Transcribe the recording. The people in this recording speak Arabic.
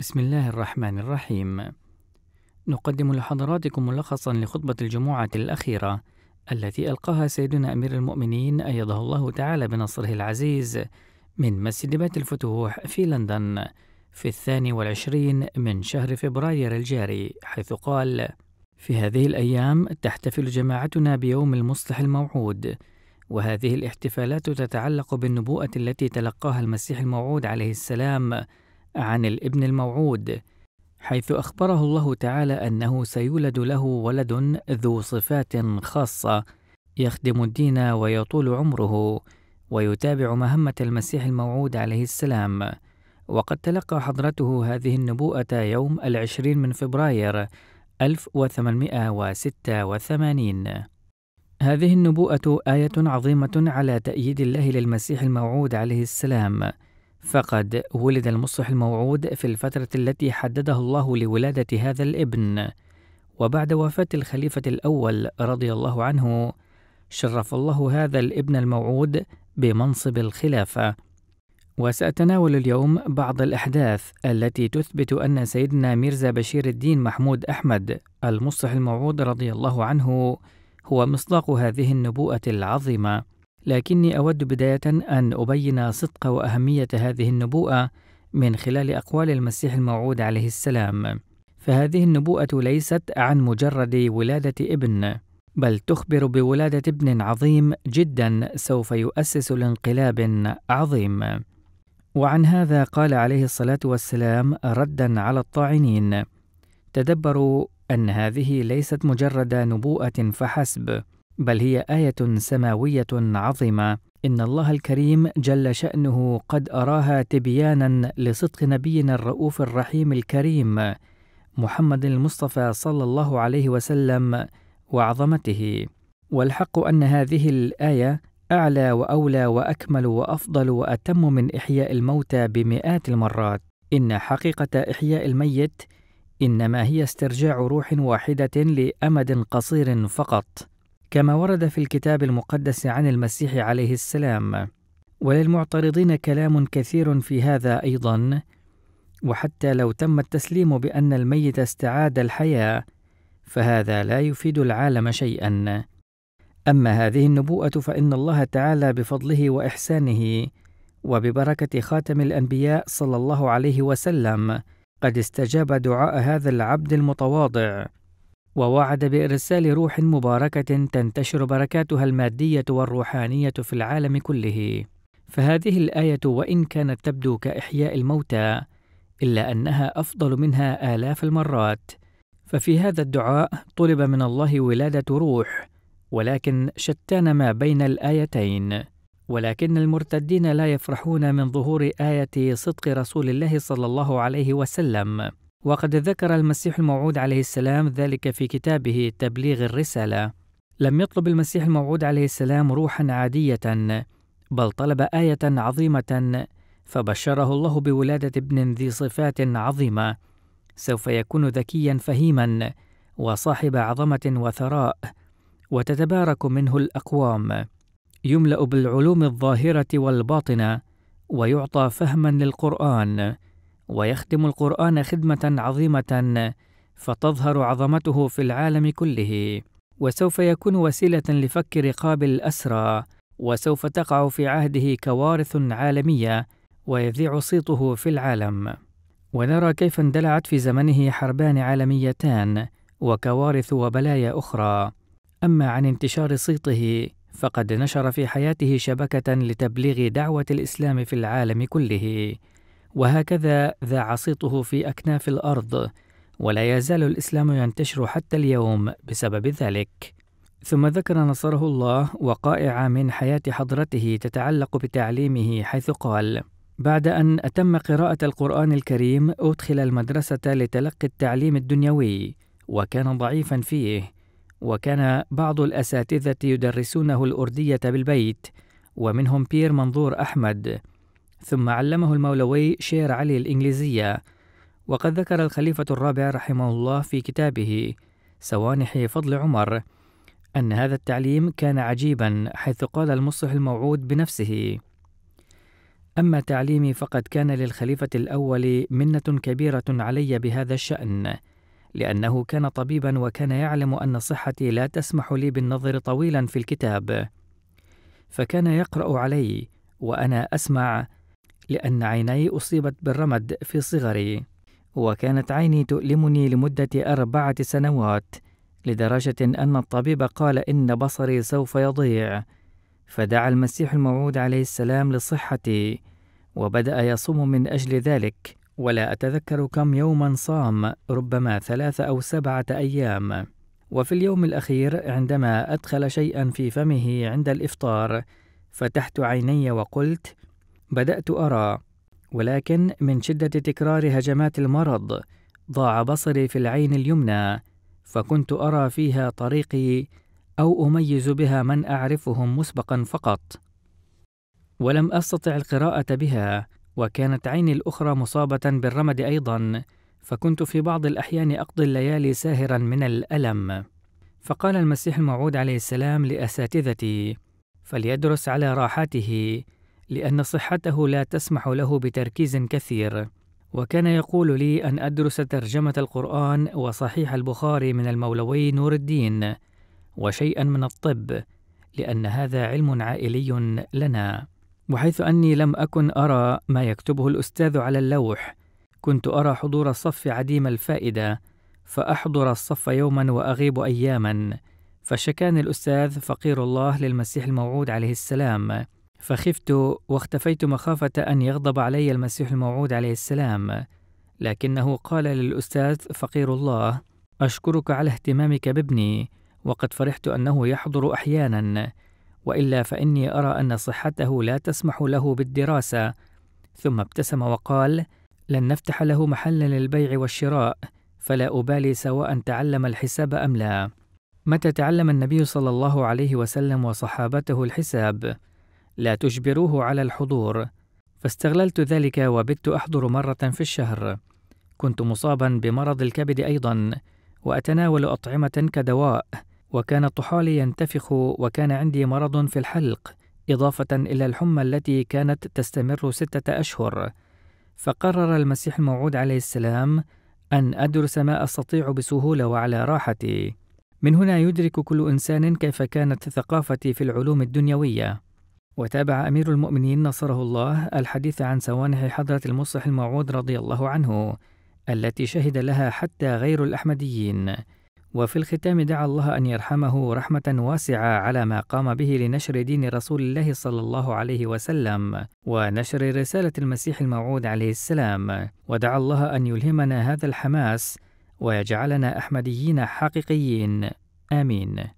بسم الله الرحمن الرحيم نقدم لحضراتكم ملخصا لخطبة الجمعة الأخيرة التي ألقاها سيدنا أمير المؤمنين أيده الله تعالى بنصره العزيز من مسجد بيت الفتوح في لندن في الثاني والعشرين من شهر فبراير الجاري حيث قال في هذه الأيام تحتفل جماعتنا بيوم المصلح الموعود وهذه الاحتفالات تتعلق بالنبوءة التي تلقاها المسيح الموعود عليه السلام عن الابن الموعود حيث اخبره الله تعالى انه سيولد له ولد ذو صفات خاصه يخدم الدين ويطول عمره ويتابع مهمه المسيح الموعود عليه السلام وقد تلقى حضرته هذه النبوءه يوم العشرين من فبراير 1886 هذه النبوءة آية عظيمة على تأييد الله للمسيح الموعود عليه السلام، فقد ولد المصلح الموعود في الفترة التي حددها الله لولادة هذا الابن، وبعد وفاة الخليفة الأول رضي الله عنه، شرف الله هذا الابن الموعود بمنصب الخلافة. وسأتناول اليوم بعض الأحداث التي تثبت أن سيدنا ميرزا بشير الدين محمود أحمد المصلح الموعود رضي الله عنه هو مصداق هذه النبوءة العظيمة. لكني أود بداية أن أبين صدق وأهمية هذه النبوءة من خلال أقوال المسيح الموعود عليه السلام، فهذه النبوءة ليست عن مجرد ولادة ابن، بل تخبر بولادة ابن عظيم جدا سوف يؤسس لانقلاب عظيم. وعن هذا قال عليه الصلاة والسلام ردا على الطاعنين: تدبروا أن هذه ليست مجرد نبوءة فحسب، بل هي آية سماوية عظيمة إن الله الكريم جل شأنه قد أراها تبيانا لصدق نبينا الرؤوف الرحيم الكريم محمد المصطفى صلى الله عليه وسلم وعظمته والحق أن هذه الآية أعلى وأولى وأكمل وأفضل وأتم من إحياء الموتى بمئات المرات إن حقيقة إحياء الميت إنما هي استرجاع روح واحدة لأمد قصير فقط كما ورد في الكتاب المقدس عن المسيح عليه السلام وللمعترضين كلام كثير في هذا ايضا وحتى لو تم التسليم بان الميت استعاد الحياه فهذا لا يفيد العالم شيئا اما هذه النبوءه فان الله تعالى بفضله واحسانه وببركه خاتم الانبياء صلى الله عليه وسلم قد استجاب دعاء هذا العبد المتواضع ووعد بإرسال روح مباركة تنتشر بركاتها المادية والروحانية في العالم كله. فهذه الآية وإن كانت تبدو كإحياء الموتى، إلا أنها أفضل منها آلاف المرات. ففي هذا الدعاء طلب من الله ولادة روح، ولكن شتان ما بين الآيتين. ولكن المرتدين لا يفرحون من ظهور آية صدق رسول الله صلى الله عليه وسلم. وقد ذكر المسيح الموعود عليه السلام ذلك في كتابه تبليغ الرسالة. لم يطلب المسيح الموعود عليه السلام روحا عادية، بل طلب آية عظيمة فبشره الله بولادة ابن ذي صفات عظيمة، سوف يكون ذكيا فهيما وصاحب عظمة وثراء، وتتبارك منه الأقوام. يملأ بالعلوم الظاهرة والباطنة، ويعطى فهما للقرآن. ويخدم القرآن خدمة عظيمة فتظهر عظمته في العالم كله، وسوف يكون وسيلة لفك رقاب الأسرى، وسوف تقع في عهده كوارث عالمية ويذيع صيته في العالم. ونرى كيف اندلعت في زمنه حربان عالميتان وكوارث وبلايا أخرى. أما عن انتشار صيته فقد نشر في حياته شبكة لتبليغ دعوة الإسلام في العالم كله، وهكذا ذاع صيته في أكناف الأرض ولا يزال الإسلام ينتشر حتى اليوم بسبب ذلك ثم ذكر نصره الله وقائع من حياة حضرته تتعلق بتعليمه حيث قال: بعد أن أتم قراءة القرآن الكريم أدخل المدرسة لتلقي التعليم الدنيوي، وكان ضعيفا فيه، وكان بعض الأساتذة يدرسونه الأردية بالبيت، ومنهم بير منظور أحمد، ثم علمه المولوي شير علي الإنجليزية وقد ذكر الخليفة الرابع رحمه الله في كتابه سوانح فضل عمر أن هذا التعليم كان عجيبا حيث قال المصلح الموعود بنفسه أما تعليمي فقد كان للخليفة الأول منة كبيرة علي بهذا الشأن لأنه كان طبيبا وكان يعلم أن صحتي لا تسمح لي بالنظر طويلا في الكتاب فكان يقرأ علي وأنا أسمع لأن عيني أصيبت بالرمد في صغري وكانت عيني تؤلمني لمدة أربعة سنوات لدرجة أن الطبيب قال إن بصري سوف يضيع فدعا المسيح الموعود عليه السلام لصحتي وبدأ يصوم من أجل ذلك ولا أتذكر كم يوما صام ربما ثلاثة أو سبعة أيام وفي اليوم الأخير عندما أدخل شيئا في فمه عند الإفطار فتحت عيني وقلت بدأت أرى ولكن من شدة تكرار هجمات المرض ضاع بصري في العين اليمنى فكنت أرى فيها طريقي أو أميز بها من أعرفهم مسبقا فقط ولم أستطع القراءة بها وكانت عيني الأخرى مصابة بالرمد أيضا فكنت في بعض الأحيان أقضي الليالي ساهرا من الألم فقال المسيح الموعود عليه السلام لأساتذتي فليدرس على راحته لأن صحته لا تسمح له بتركيز كثير وكان يقول لي أن أدرس ترجمة القرآن وصحيح البخاري من المولوي نور الدين وشيئا من الطب لأن هذا علم عائلي لنا وحيث أني لم أكن أرى ما يكتبه الأستاذ على اللوح كنت أرى حضور الصف عديم الفائدة فأحضر الصف يوما وأغيب أياما فشكاني الأستاذ فقير الله للمسيح الموعود عليه السلام فخفت واختفيت مخافة أن يغضب علي المسيح الموعود عليه السلام، لكنه قال للأستاذ فقير الله: أشكرك على اهتمامك بابني، وقد فرحت أنه يحضر أحيانًا، وإلا فإني أرى أن صحته لا تسمح له بالدراسة. ثم ابتسم وقال: لن نفتح له محلا للبيع والشراء، فلا أبالي سواء تعلم الحساب أم لا. متى تعلم النبي صلى الله عليه وسلم وصحابته الحساب؟ لا تجبروه على الحضور فاستغللت ذلك وبت احضر مره في الشهر كنت مصابا بمرض الكبد ايضا واتناول اطعمه كدواء وكان طحالي ينتفخ وكان عندي مرض في الحلق اضافه الى الحمى التي كانت تستمر سته اشهر فقرر المسيح الموعود عليه السلام ان ادرس ما استطيع بسهوله وعلى راحتي من هنا يدرك كل انسان كيف كانت ثقافتي في العلوم الدنيويه وتابع أمير المؤمنين نصره الله الحديث عن سوانح حضرة المصلح الموعود رضي الله عنه التي شهد لها حتى غير الأحمديين وفي الختام دعا الله أن يرحمه رحمة واسعة على ما قام به لنشر دين رسول الله صلى الله عليه وسلم ونشر رسالة المسيح الموعود عليه السلام ودعا الله أن يلهمنا هذا الحماس ويجعلنا أحمديين حقيقيين آمين